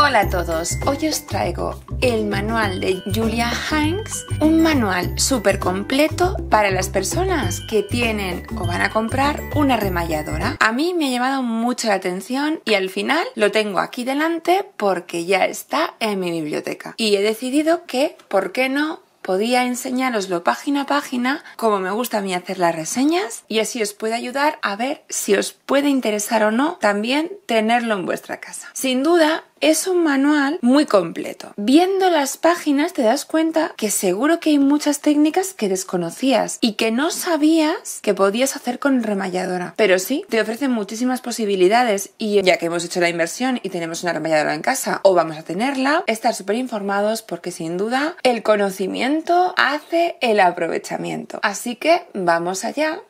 Hola a todos, hoy os traigo el manual de Julia Hanks, un manual súper completo para las personas que tienen o van a comprar una remalladora. A mí me ha llamado mucho la atención y al final lo tengo aquí delante porque ya está en mi biblioteca. Y he decidido que, ¿por qué no? podía enseñároslo página a página, como me gusta a mí hacer las reseñas, y así os puede ayudar a ver si os puede interesar o no también tenerlo en vuestra casa. Sin duda, es un manual muy completo. Viendo las páginas te das cuenta que seguro que hay muchas técnicas que desconocías y que no sabías que podías hacer con remalladora. Pero sí, te ofrecen muchísimas posibilidades y ya que hemos hecho la inversión y tenemos una remalladora en casa o vamos a tenerla, estar súper informados porque sin duda el conocimiento hace el aprovechamiento. Así que vamos allá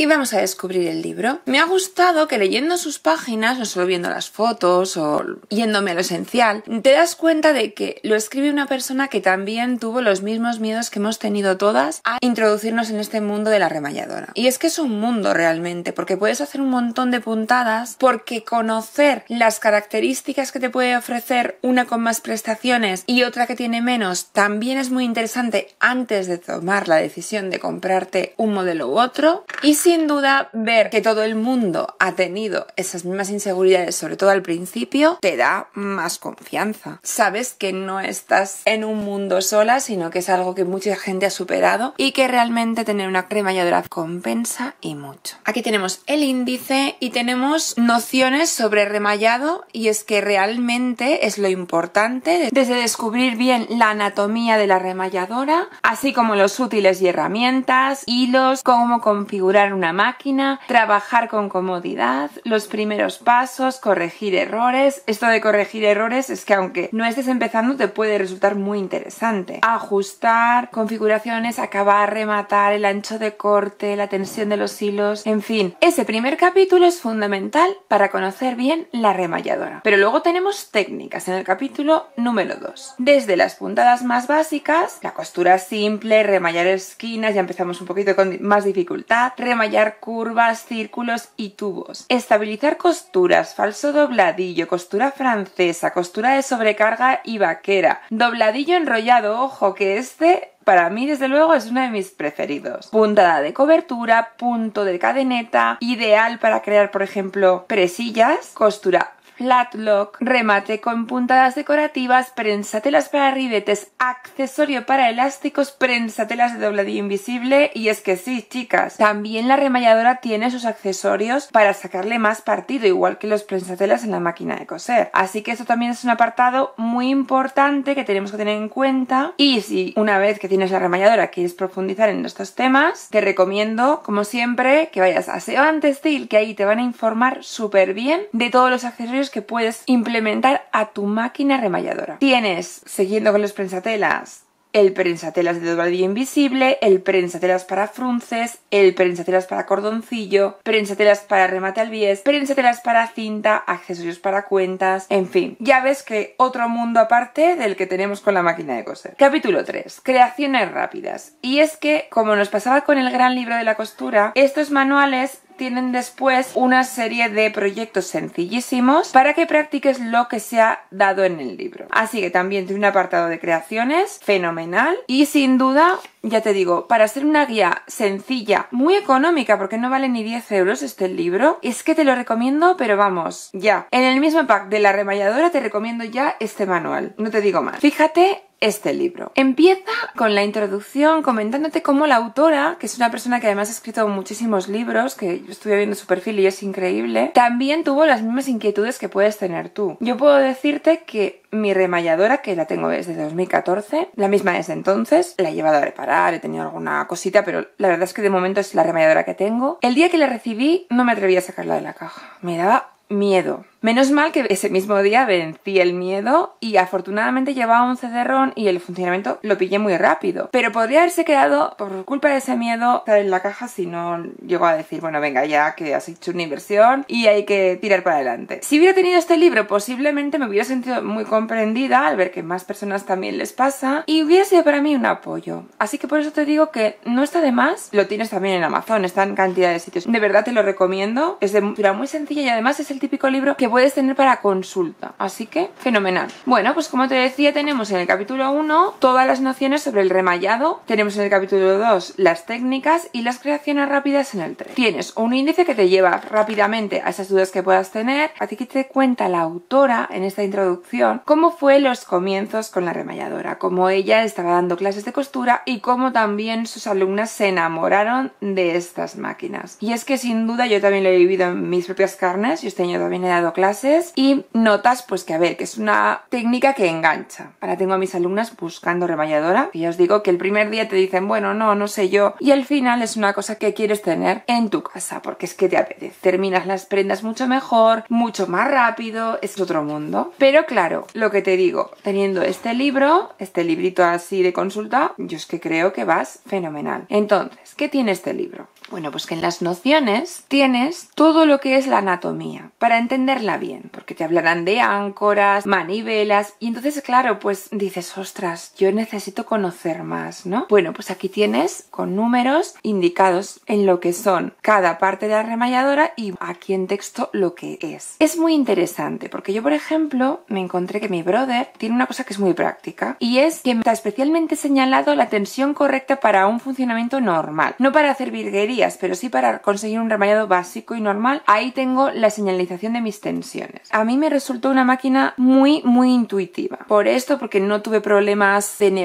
y vamos a descubrir el libro. Me ha gustado que leyendo sus páginas, no solo viendo las fotos, o yéndome a lo esencial, te das cuenta de que lo escribe una persona que también tuvo los mismos miedos que hemos tenido todas a introducirnos en este mundo de la remalladora. Y es que es un mundo realmente, porque puedes hacer un montón de puntadas, porque conocer las características que te puede ofrecer una con más prestaciones y otra que tiene menos también es muy interesante antes de tomar la decisión de comprarte un modelo u otro. Y sin duda ver que todo el mundo ha tenido esas mismas inseguridades, sobre todo al principio, te da más confianza. Sabes que no estás en un mundo sola, sino que es algo que mucha gente ha superado y que realmente tener una remalladora compensa y mucho. Aquí tenemos el índice y tenemos nociones sobre remallado y es que realmente es lo importante desde descubrir bien la anatomía de la remalladora, así como los útiles y herramientas, hilos, cómo configurar una máquina, trabajar con comodidad, los primeros pasos, corregir errores. Esto de corregir errores es que aunque no estés empezando te puede resultar muy interesante. Ajustar, configuraciones, acabar, rematar, el ancho de corte, la tensión de los hilos, en fin. Ese primer capítulo es fundamental para conocer bien la remalladora. Pero luego tenemos técnicas en el capítulo número 2. Desde las puntadas más básicas, la costura simple, remallar esquinas, ya empezamos un poquito con más dificultad, remallar curvas, círculos y tubos. Estabilizar costuras, falso dobladillo, costura francesa, costura de sobrecarga y vaquera. Dobladillo enrollado, ojo que este para mí desde luego es uno de mis preferidos. Puntada de cobertura, punto de cadeneta, ideal para crear por ejemplo presillas, costura flatlock, remate con puntadas decorativas, prensatelas para ribetes, accesorio para elásticos, prensatelas de dobladillo invisible y es que sí, chicas, también la remalladora tiene sus accesorios para sacarle más partido, igual que los prensatelas en la máquina de coser. Así que esto también es un apartado muy importante que tenemos que tener en cuenta y si una vez que tienes la remalladora quieres profundizar en estos temas, te recomiendo, como siempre, que vayas a Sevante Steel, que ahí te van a informar súper bien de todos los accesorios que puedes implementar a tu máquina remalladora. Tienes, siguiendo con los prensatelas, el prensatelas de día invisible, el prensatelas para frunces, el prensatelas para cordoncillo, prensatelas para remate al bies, prensatelas para cinta, accesorios para cuentas, en fin. Ya ves que otro mundo aparte del que tenemos con la máquina de coser. Capítulo 3. Creaciones rápidas. Y es que, como nos pasaba con el gran libro de la costura, estos manuales tienen después una serie de proyectos sencillísimos para que practiques lo que se ha dado en el libro. Así que también tiene un apartado de creaciones fenomenal y sin duda, ya te digo, para ser una guía sencilla, muy económica porque no vale ni 10 euros este libro, es que te lo recomiendo, pero vamos, ya. En el mismo pack de la remalladora te recomiendo ya este manual, no te digo más. Fíjate este libro. Empieza con la introducción comentándote cómo la autora, que es una persona que además ha escrito muchísimos libros, que yo estuve viendo su perfil y es increíble, también tuvo las mismas inquietudes que puedes tener tú. Yo puedo decirte que mi remalladora, que la tengo desde 2014, la misma desde entonces, la he llevado a reparar, he tenido alguna cosita, pero la verdad es que de momento es la remalladora que tengo. El día que la recibí no me atreví a sacarla de la caja, me daba miedo. Menos mal que ese mismo día vencí el miedo y afortunadamente llevaba un cederrón y el funcionamiento lo pillé muy rápido. Pero podría haberse quedado, por culpa de ese miedo, en la caja si no llegó a decir, bueno, venga, ya que has hecho una inversión y hay que tirar para adelante. Si hubiera tenido este libro, posiblemente me hubiera sentido muy comprendida al ver que más personas también les pasa y hubiera sido para mí un apoyo. Así que por eso te digo que no está de más, lo tienes también en Amazon, está en cantidad de sitios. De verdad te lo recomiendo, es de muy sencilla y además es el típico libro que puedes tener para consulta. Así que, fenomenal. Bueno, pues como te decía, tenemos en el capítulo 1 todas las nociones sobre el remallado, tenemos en el capítulo 2 las técnicas y las creaciones rápidas en el 3. Tienes un índice que te lleva rápidamente a esas dudas que puedas tener, así que te cuenta la autora en esta introducción cómo fue los comienzos con la remalladora, cómo ella estaba dando clases de costura y cómo también sus alumnas se enamoraron de estas máquinas. Y es que sin duda yo también lo he vivido en mis propias carnes, y este año también he dado clases y notas pues que a ver, que es una técnica que engancha. Ahora tengo a mis alumnas buscando remalladora y ya os digo que el primer día te dicen, bueno, no, no sé yo y al final es una cosa que quieres tener en tu casa porque es que te apetece. Terminas las prendas mucho mejor, mucho más rápido, es otro mundo. Pero claro, lo que te digo, teniendo este libro, este librito así de consulta, yo es que creo que vas fenomenal. Entonces, ¿qué tiene este libro? Bueno, pues que en las nociones tienes todo lo que es la anatomía. Para entender bien, porque te hablarán de áncoras, manivelas, y entonces, claro, pues dices, ostras, yo necesito conocer más, ¿no? Bueno, pues aquí tienes con números indicados en lo que son cada parte de la remalladora y aquí en texto lo que es. Es muy interesante, porque yo, por ejemplo, me encontré que mi brother tiene una cosa que es muy práctica, y es que está especialmente señalado la tensión correcta para un funcionamiento normal. No para hacer virguerías, pero sí para conseguir un remallado básico y normal. Ahí tengo la señalización de mis tensiones a mí me resultó una máquina muy, muy intuitiva. Por esto, porque no tuve problemas de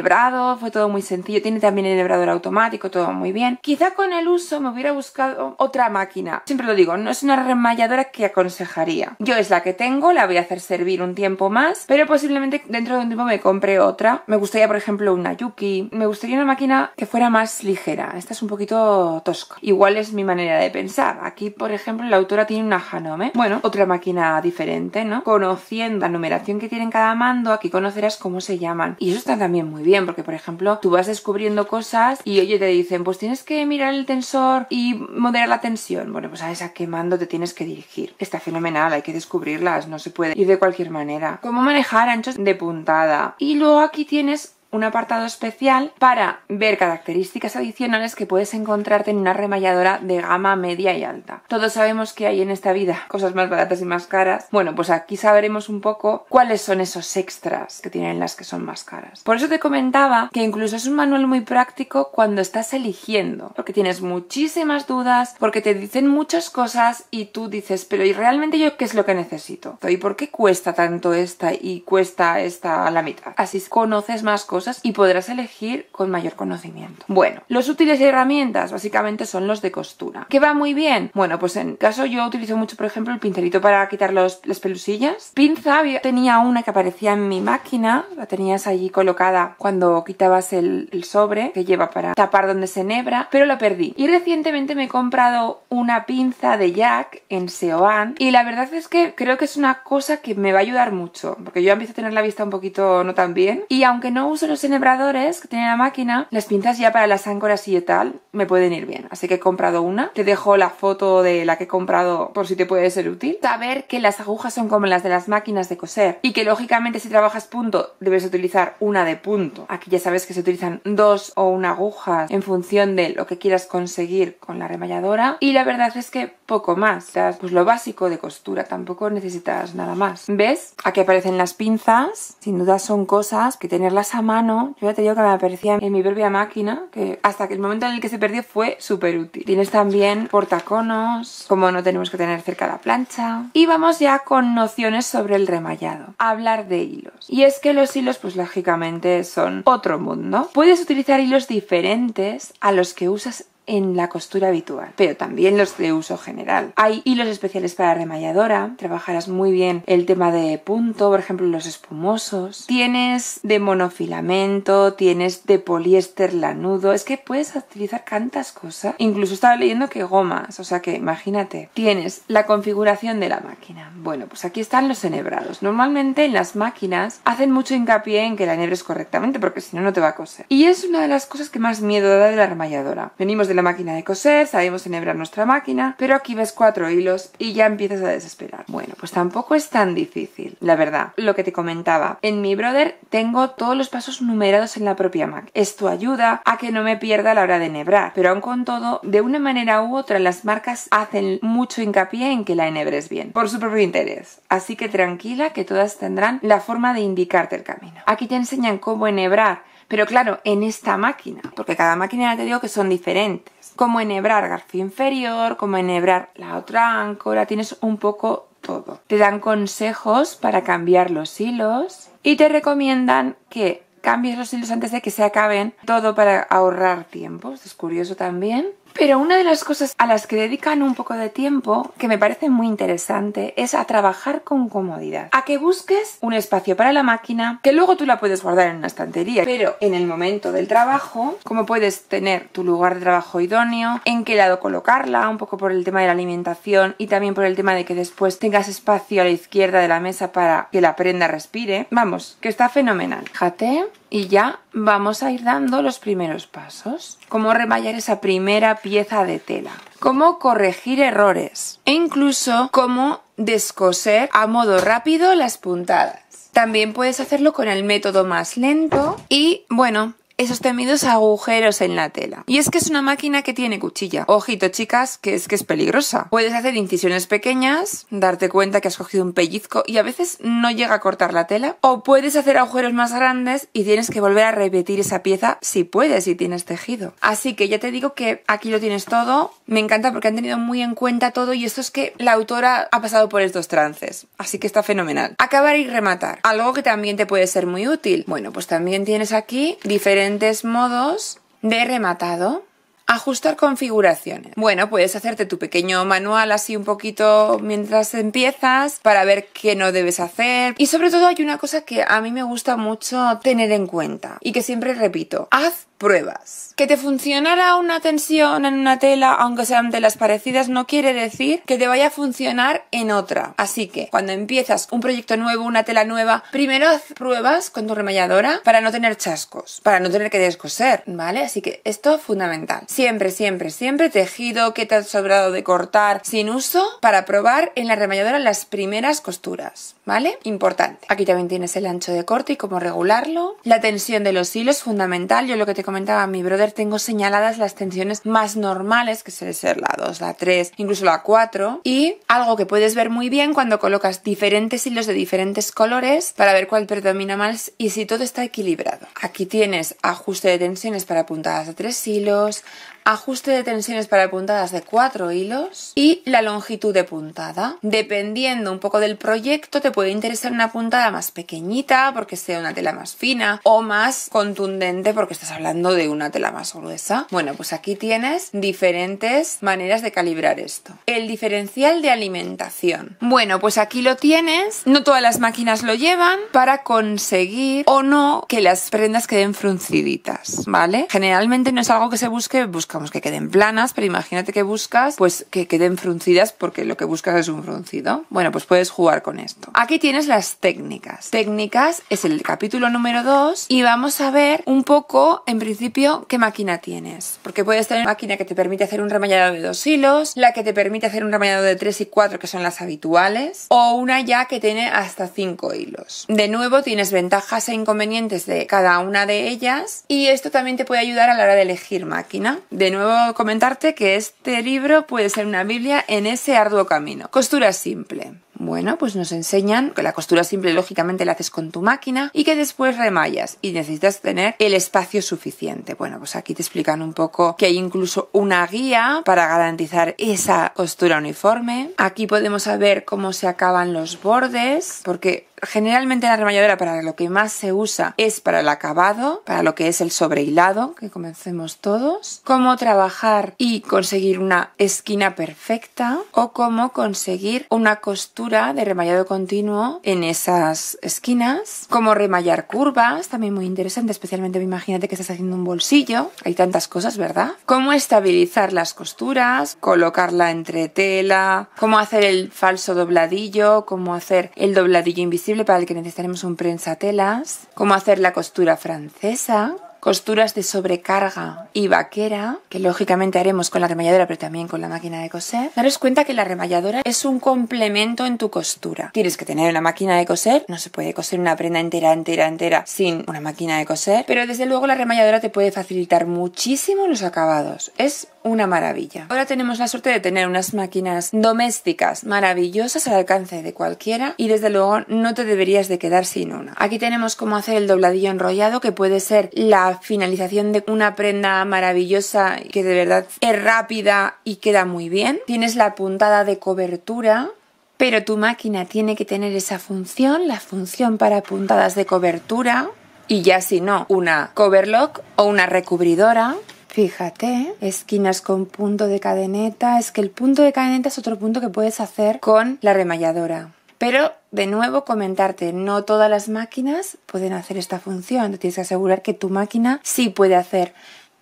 fue todo muy sencillo. Tiene también el automático, todo muy bien. Quizá con el uso me hubiera buscado otra máquina. Siempre lo digo, no es una remalladora que aconsejaría. Yo es la que tengo, la voy a hacer servir un tiempo más, pero posiblemente dentro de un tiempo me compre otra. Me gustaría, por ejemplo, una Yuki. Me gustaría una máquina que fuera más ligera. Esta es un poquito tosca. Igual es mi manera de pensar. Aquí, por ejemplo, la autora tiene una Hanome. Bueno, otra máquina diferente, ¿no? Conociendo la numeración que tienen cada mando, aquí conocerás cómo se llaman. Y eso está también muy bien, porque por ejemplo, tú vas descubriendo cosas y oye, te dicen, pues tienes que mirar el tensor y moderar la tensión. Bueno, pues sabes a qué mando te tienes que dirigir. Está fenomenal, hay que descubrirlas, no se puede ir de cualquier manera. Cómo manejar anchos de puntada. Y luego aquí tienes un apartado especial para ver características adicionales que puedes encontrarte en una remalladora de gama media y alta. Todos sabemos que hay en esta vida cosas más baratas y más caras. Bueno, pues aquí sabremos un poco cuáles son esos extras que tienen las que son más caras. Por eso te comentaba que incluso es un manual muy práctico cuando estás eligiendo, porque tienes muchísimas dudas, porque te dicen muchas cosas y tú dices, pero ¿y realmente yo qué es lo que necesito? ¿Y por qué cuesta tanto esta y cuesta esta a la mitad? Así conoces más cosas y podrás elegir con mayor conocimiento. Bueno, los útiles y herramientas básicamente son los de costura. ¿Qué va muy bien? Bueno, pues en caso yo utilizo mucho, por ejemplo, el pincelito para quitar las pelusillas. Pinza tenía una que aparecía en mi máquina, la tenías allí colocada cuando quitabas el, sobre que lleva para tapar donde se nebra, pero la perdí. Y recientemente me he comprado una pinza de Jack en Seoan y la verdad es que creo que es una cosa que me va a ayudar mucho, porque yo empiezo a tener la vista un poquito no tan bien y aunque no uso los enhebradores que tiene la máquina, las pinzas ya para las áncoras y tal me pueden ir bien. Así que he comprado una. Te dejo la foto de la que he comprado por si te puede ser útil. Saber que las agujas son como las de las máquinas de coser y que lógicamente si trabajas punto debes utilizar una de punto. Aquí ya sabes que se utilizan dos o una aguja en función de lo que quieras conseguir con la remalladora. Y la verdad es que poco más. Pues lo básico de costura, tampoco necesitas nada más. ¿Ves? Aquí aparecen las pinzas. Sin duda son cosas que tenerlas a mano yo ya te digo que me aparecía en mi propia máquina, que hasta que el momento en el que se perdió fue súper útil. Tienes también portaconos, como no tenemos que tener cerca la plancha. Y vamos ya con nociones sobre el remallado. Hablar de hilos. Y es que los hilos, pues lógicamente, son otro mundo. Puedes utilizar hilos diferentes a los que usas en la costura habitual, pero también los de uso general. Hay hilos especiales para remalladora, trabajarás muy bien el tema de punto, por ejemplo los espumosos. Tienes de monofilamento, tienes de poliéster lanudo, es que puedes utilizar tantas cosas. Incluso estaba leyendo que gomas, o sea que imagínate. Tienes la configuración de la máquina. Bueno, pues aquí están los enhebrados. Normalmente en las máquinas hacen mucho hincapié en que la enhebres correctamente porque si no, no te va a coser. Y es una de las cosas que más miedo da de la remalladora. Venimos de la máquina de coser, sabemos enhebrar nuestra máquina, pero aquí ves cuatro hilos y ya empiezas a desesperar. Bueno, pues tampoco es tan difícil, la verdad. Lo que te comentaba, en mi brother tengo todos los pasos numerados en la propia máquina Esto ayuda a que no me pierda a la hora de enhebrar, pero aun con todo, de una manera u otra las marcas hacen mucho hincapié en que la enhebres bien, por su propio interés. Así que tranquila que todas tendrán la forma de indicarte el camino. Aquí te enseñan cómo enhebrar pero claro, en esta máquina, porque cada máquina ya te digo que son diferentes. Como enhebrar garfio inferior, como enhebrar la otra áncora, tienes un poco todo. Te dan consejos para cambiar los hilos y te recomiendan que cambies los hilos antes de que se acaben, todo para ahorrar tiempo. es curioso también. Pero una de las cosas a las que dedican un poco de tiempo, que me parece muy interesante, es a trabajar con comodidad. A que busques un espacio para la máquina, que luego tú la puedes guardar en una estantería, pero en el momento del trabajo, como puedes tener tu lugar de trabajo idóneo, en qué lado colocarla, un poco por el tema de la alimentación y también por el tema de que después tengas espacio a la izquierda de la mesa para que la prenda respire. Vamos, que está fenomenal. Jate y ya vamos a ir dando los primeros pasos. Cómo remallar esa primera pieza de tela. Cómo corregir errores. E incluso cómo descoser a modo rápido las puntadas. También puedes hacerlo con el método más lento y bueno, esos temidos agujeros en la tela. Y es que es una máquina que tiene cuchilla. Ojito, chicas, que es que es peligrosa. Puedes hacer incisiones pequeñas, darte cuenta que has cogido un pellizco y a veces no llega a cortar la tela. O puedes hacer agujeros más grandes y tienes que volver a repetir esa pieza si puedes, y tienes tejido. Así que ya te digo que aquí lo tienes todo. Me encanta porque han tenido muy en cuenta todo y esto es que la autora ha pasado por estos trances. Así que está fenomenal. Acabar y rematar. Algo que también te puede ser muy útil. Bueno, pues también tienes aquí diferentes diferentes modos de rematado. Ajustar configuraciones. Bueno, puedes hacerte tu pequeño manual así un poquito mientras empiezas para ver qué no debes hacer. Y sobre todo hay una cosa que a mí me gusta mucho tener en cuenta y que siempre repito. Haz pruebas. Que te funcionará una tensión en una tela, aunque sean telas parecidas, no quiere decir que te vaya a funcionar en otra. Así que cuando empiezas un proyecto nuevo, una tela nueva, primero haz pruebas con tu remalladora para no tener chascos, para no tener que descoser, ¿vale? Así que esto es fundamental. Siempre, siempre, siempre tejido que te has sobrado de cortar sin uso para probar en la remalladora las primeras costuras, ¿vale? Importante. Aquí también tienes el ancho de corte y cómo regularlo. La tensión de los hilos, es fundamental. Yo lo que te comentaba mi brother, tengo señaladas las tensiones más normales, que suele ser la 2, la 3, incluso la 4, y algo que puedes ver muy bien cuando colocas diferentes hilos de diferentes colores para ver cuál predomina más y si todo está equilibrado. Aquí tienes ajuste de tensiones para puntadas de tres hilos, ajuste de tensiones para puntadas de 4 hilos y la longitud de puntada. Dependiendo un poco del proyecto, te puede interesar una puntada más pequeñita porque sea una tela más fina o más contundente porque estás hablando de una tela más gruesa. Bueno, pues aquí tienes diferentes maneras de calibrar esto. El diferencial de alimentación. Bueno, pues aquí lo tienes. No todas las máquinas lo llevan para conseguir o no que las prendas queden frunciditas, ¿vale? Generalmente no es algo que se busque, Digamos que queden planas, pero imagínate que buscas pues que queden fruncidas porque lo que buscas es un fruncido. Bueno, pues puedes jugar con esto. Aquí tienes las técnicas. Técnicas es el capítulo número 2 y vamos a ver un poco, en principio, qué máquina tienes. Porque puedes tener máquina que te permite hacer un remallado de dos hilos, la que te permite hacer un remallado de tres y cuatro que son las habituales, o una ya que tiene hasta cinco hilos. De nuevo, tienes ventajas e inconvenientes de cada una de ellas y esto también te puede ayudar a la hora de elegir máquina. De nuevo comentarte que este libro puede ser una Biblia en ese arduo camino. Costura simple. Bueno, pues nos enseñan que la costura simple lógicamente la haces con tu máquina y que después remayas y necesitas tener el espacio suficiente. Bueno, pues aquí te explican un poco que hay incluso una guía para garantizar esa costura uniforme. Aquí podemos saber cómo se acaban los bordes porque Generalmente la remalladora para lo que más se usa es para el acabado, para lo que es el sobrehilado, que comencemos todos, cómo trabajar y conseguir una esquina perfecta o cómo conseguir una costura de remallado continuo en esas esquinas, cómo remallar curvas, también muy interesante, especialmente imagínate que estás haciendo un bolsillo, hay tantas cosas, ¿verdad? Cómo estabilizar las costuras, colocarla entre tela, cómo hacer el falso dobladillo, cómo hacer el dobladillo invisible para el que necesitaremos un prensatelas, cómo hacer la costura francesa, costuras de sobrecarga y vaquera, que lógicamente haremos con la remalladora pero también con la máquina de coser, daros cuenta que la remalladora es un complemento en tu costura. Tienes que tener una máquina de coser, no se puede coser una prenda entera, entera, entera sin una máquina de coser, pero desde luego la remalladora te puede facilitar muchísimo los acabados. Es una maravilla. Ahora tenemos la suerte de tener unas máquinas domésticas maravillosas al alcance de cualquiera y desde luego no te deberías de quedar sin una. Aquí tenemos cómo hacer el dobladillo enrollado que puede ser la finalización de una prenda maravillosa que de verdad es rápida y queda muy bien. Tienes la puntada de cobertura, pero tu máquina tiene que tener esa función, la función para puntadas de cobertura y ya si no, una coverlock o una recubridora. Fíjate, esquinas con punto de cadeneta. Es que el punto de cadeneta es otro punto que puedes hacer con la remalladora. Pero, de nuevo, comentarte, no todas las máquinas pueden hacer esta función. tienes que asegurar que tu máquina sí puede hacer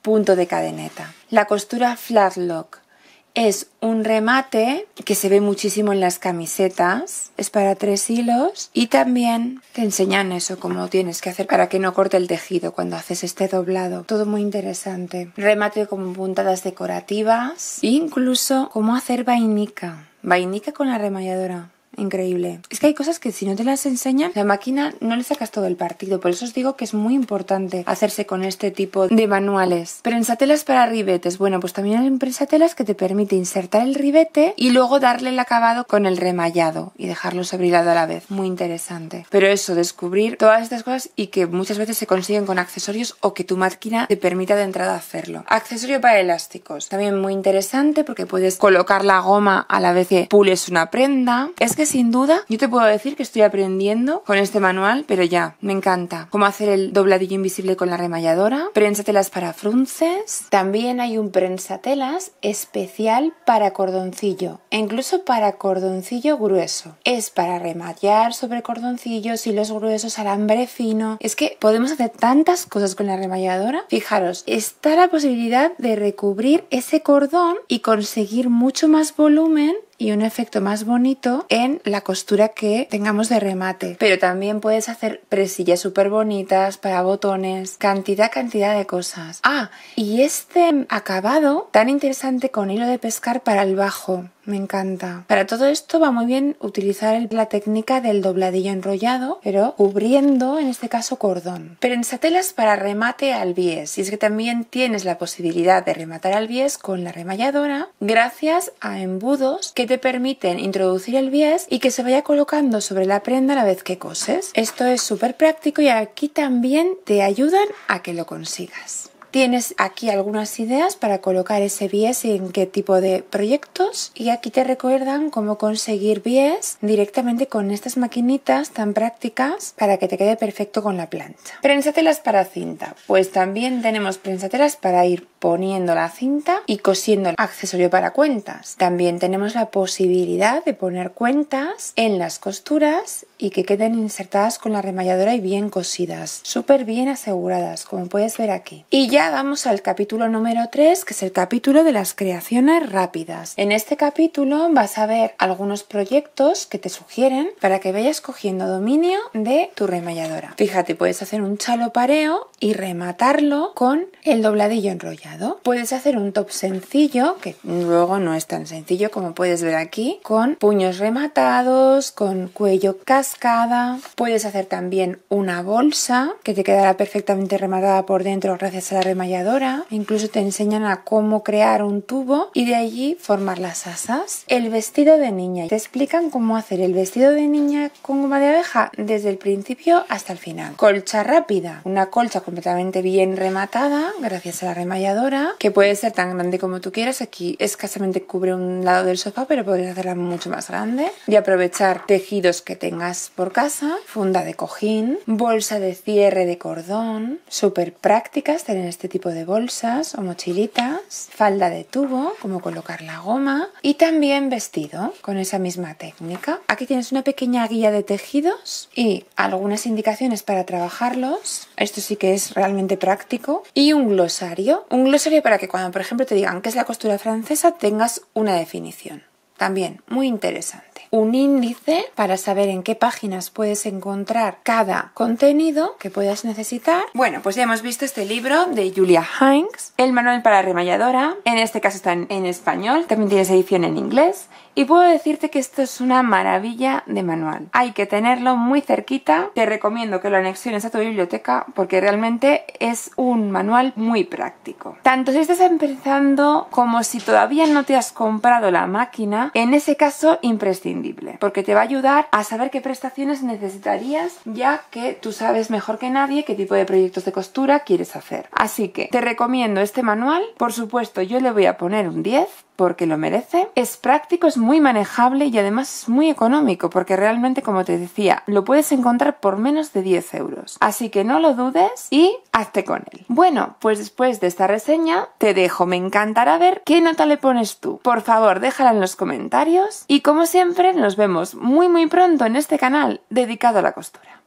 punto de cadeneta. La costura flatlock es un remate que se ve muchísimo en las camisetas, es para tres hilos y también te enseñan eso, cómo tienes que hacer para que no corte el tejido cuando haces este doblado. Todo muy interesante. Remate con puntadas decorativas e incluso cómo hacer vainica. Vainica con la remalladora increíble. Es que hay cosas que si no te las enseñan, la máquina no le sacas todo el partido. Por eso os digo que es muy importante hacerse con este tipo de manuales. Prensatelas para ribetes. Bueno, pues también hay prensatelas que te permite insertar el ribete y luego darle el acabado con el remallado y dejarlos sobre a la vez. Muy interesante. Pero eso, descubrir todas estas cosas y que muchas veces se consiguen con accesorios o que tu máquina te permita de entrada hacerlo. Accesorio para elásticos. También muy interesante porque puedes colocar la goma a la vez que pules una prenda. Es que sin duda yo te puedo decir que estoy aprendiendo con este manual, pero ya, me encanta. Cómo hacer el dobladillo invisible con la remalladora, prensatelas para frunces, también hay un prensatelas especial para cordoncillo, e incluso para cordoncillo grueso. Es para remallar sobre cordoncillos, los gruesos, alambre fino. Es que podemos hacer tantas cosas con la remalladora. Fijaros, está la posibilidad de recubrir ese cordón y conseguir mucho más volumen y un efecto más bonito en la costura que tengamos de remate. Pero también puedes hacer presillas súper bonitas para botones, cantidad, cantidad de cosas. Ah, y este acabado tan interesante con hilo de pescar para el bajo. Me encanta. Para todo esto va muy bien utilizar la técnica del dobladillo enrollado, pero cubriendo en este caso cordón. Prensatelas para remate al bies. Y es que también tienes la posibilidad de rematar al bies con la remalladora gracias a embudos que te permiten introducir el bies y que se vaya colocando sobre la prenda a la vez que coses. Esto es súper práctico y aquí también te ayudan a que lo consigas. Tienes aquí algunas ideas para colocar ese bies en qué tipo de proyectos y aquí te recuerdan cómo conseguir bies directamente con estas maquinitas tan prácticas para que te quede perfecto con la plancha. Prensatelas para cinta. Pues también tenemos prensatelas para ir poniendo la cinta y cosiendo el accesorio para cuentas. También tenemos la posibilidad de poner cuentas en las costuras y que queden insertadas con la remalladora y bien cosidas, súper bien aseguradas, como puedes ver aquí. Y ya vamos al capítulo número 3, que es el capítulo de las creaciones rápidas. En este capítulo vas a ver algunos proyectos que te sugieren para que vayas cogiendo dominio de tu remalladora. Fíjate, puedes hacer un chalo pareo y rematarlo con el dobladillo enrollado. Puedes hacer un top sencillo, que luego no es tan sencillo como puedes ver aquí, con puños rematados, con cuello cascada. Puedes hacer también una bolsa que te quedará perfectamente rematada por dentro gracias a la remalladora, incluso te enseñan a cómo crear un tubo y de allí formar las asas. El vestido de niña, te explican cómo hacer el vestido de niña con goma de abeja desde el principio hasta el final. Colcha rápida, una colcha completamente bien rematada gracias a la remalladora, que puede ser tan grande como tú quieras, aquí escasamente cubre un lado del sofá, pero podrías hacerla mucho más grande. Y aprovechar tejidos que tengas por casa, funda de cojín, bolsa de cierre de cordón, súper prácticas este este tipo de bolsas o mochilitas, falda de tubo, cómo colocar la goma y también vestido con esa misma técnica. Aquí tienes una pequeña guía de tejidos y algunas indicaciones para trabajarlos. Esto sí que es realmente práctico. Y un glosario. Un glosario para que cuando, por ejemplo, te digan qué es la costura francesa, tengas una definición. También muy interesante un índice para saber en qué páginas puedes encontrar cada contenido que puedas necesitar. Bueno, pues ya hemos visto este libro de Julia Hanks, El manual para remalladora, en este caso está en, español, también tienes edición en inglés y puedo decirte que esto es una maravilla de manual. Hay que tenerlo muy cerquita. Te recomiendo que lo anexiones a tu biblioteca porque realmente es un manual muy práctico. Tanto si estás empezando como si todavía no te has comprado la máquina, en ese caso imprescindible, porque te va a ayudar a saber qué prestaciones necesitarías ya que tú sabes mejor que nadie qué tipo de proyectos de costura quieres hacer. Así que te recomiendo este manual. Por supuesto, yo le voy a poner un 10 porque lo merece. Es práctico, es muy manejable y además es muy económico porque realmente, como te decía, lo puedes encontrar por menos de 10 euros. Así que no lo dudes y hazte con él. Bueno, pues después de esta reseña te dejo. Me encantará ver qué nota le pones tú. Por favor, déjala en los comentarios y como siempre nos vemos muy muy pronto en este canal dedicado a la costura.